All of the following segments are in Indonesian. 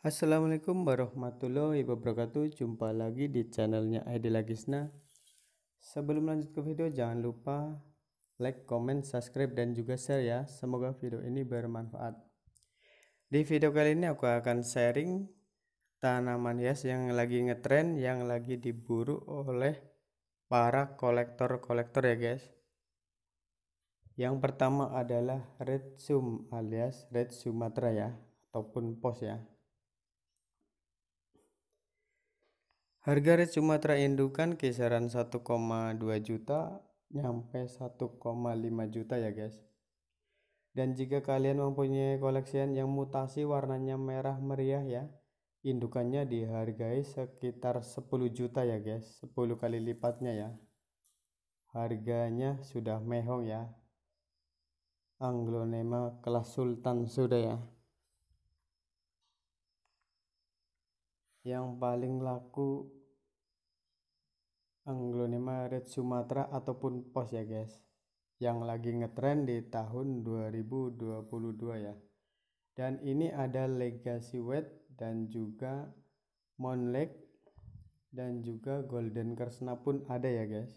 Assalamualaikum warahmatullahi wabarakatuh Jumpa lagi di channelnya Edi Lagisna. Sebelum lanjut ke video jangan lupa like, comment, subscribe, dan juga share ya Semoga video ini bermanfaat Di video kali ini aku akan sharing tanaman hias yang lagi ngetrend Yang lagi diburu oleh para kolektor-kolektor ya guys Yang pertama adalah Red Sum alias Red Sumatera ya Ataupun pos ya Harga res Sumatera indukan kisaran 1,2 juta nyampe 1,5 juta ya guys. Dan jika kalian mempunyai koleksian yang mutasi warnanya merah meriah ya, indukannya dihargai sekitar 10 juta ya guys, 10 kali lipatnya ya. Harganya sudah mehong ya. Anglonema kelas sultan sudah ya. Yang paling laku Red Sumatera ataupun pos ya guys yang lagi ngetrend di tahun 2022 ya dan ini ada legacy wet dan juga monlek dan juga golden kersna pun ada ya guys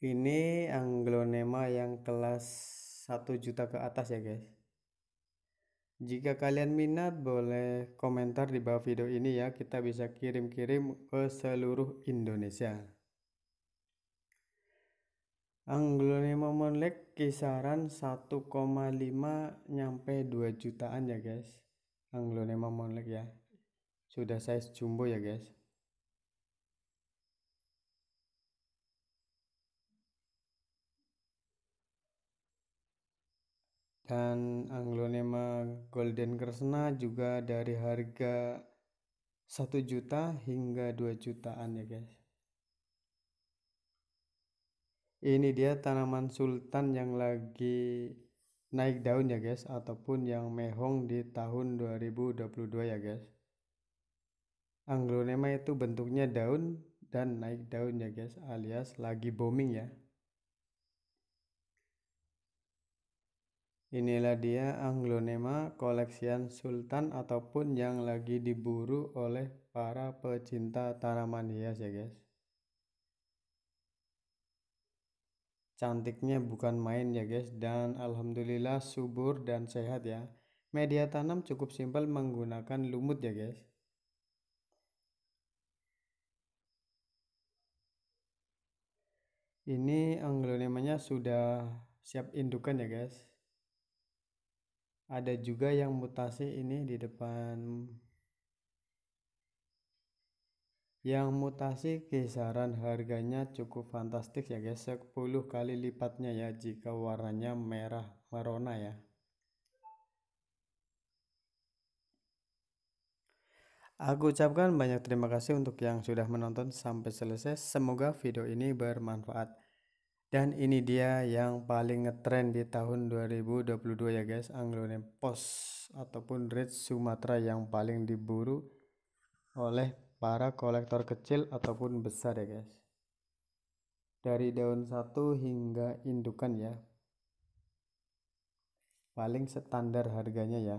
ini anglonema yang kelas 1 juta ke atas ya guys jika kalian minat, boleh komentar di bawah video ini ya. Kita bisa kirim-kirim ke seluruh Indonesia. Anglonema Monlek kisaran 1,5 nyampe 2 jutaan ya guys. Anglonema Monlek ya. Sudah size jumbo ya guys. dan Anglonema Golden Kresna juga dari harga 1 juta hingga 2 jutaan ya guys ini dia tanaman sultan yang lagi naik daun ya guys ataupun yang mehong di tahun 2022 ya guys anglonema itu bentuknya daun dan naik daun ya guys alias lagi booming ya Inilah dia anglonema koleksian sultan ataupun yang lagi diburu oleh para pecinta tanaman hias ya guys. Cantiknya bukan main ya guys dan alhamdulillah subur dan sehat ya. Media tanam cukup simpel menggunakan lumut ya guys. Ini anglonemanya sudah siap indukan ya guys ada juga yang mutasi ini di depan yang mutasi kisaran harganya cukup fantastik ya guys 10 kali lipatnya ya jika warnanya merah merona ya Aku ucapkan banyak terima kasih untuk yang sudah menonton sampai selesai. Semoga video ini bermanfaat. Dan ini dia yang paling ngetrend di tahun 2022 ya guys, Anglonem pos ataupun Red Sumatera yang paling diburu oleh para kolektor kecil ataupun besar ya guys. Dari daun satu hingga indukan ya. Paling standar harganya ya.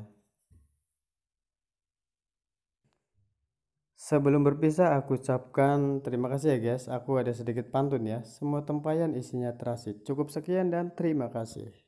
Sebelum berpisah aku ucapkan terima kasih ya guys. Aku ada sedikit pantun ya. Semua tempayan isinya terasi. Cukup sekian dan terima kasih.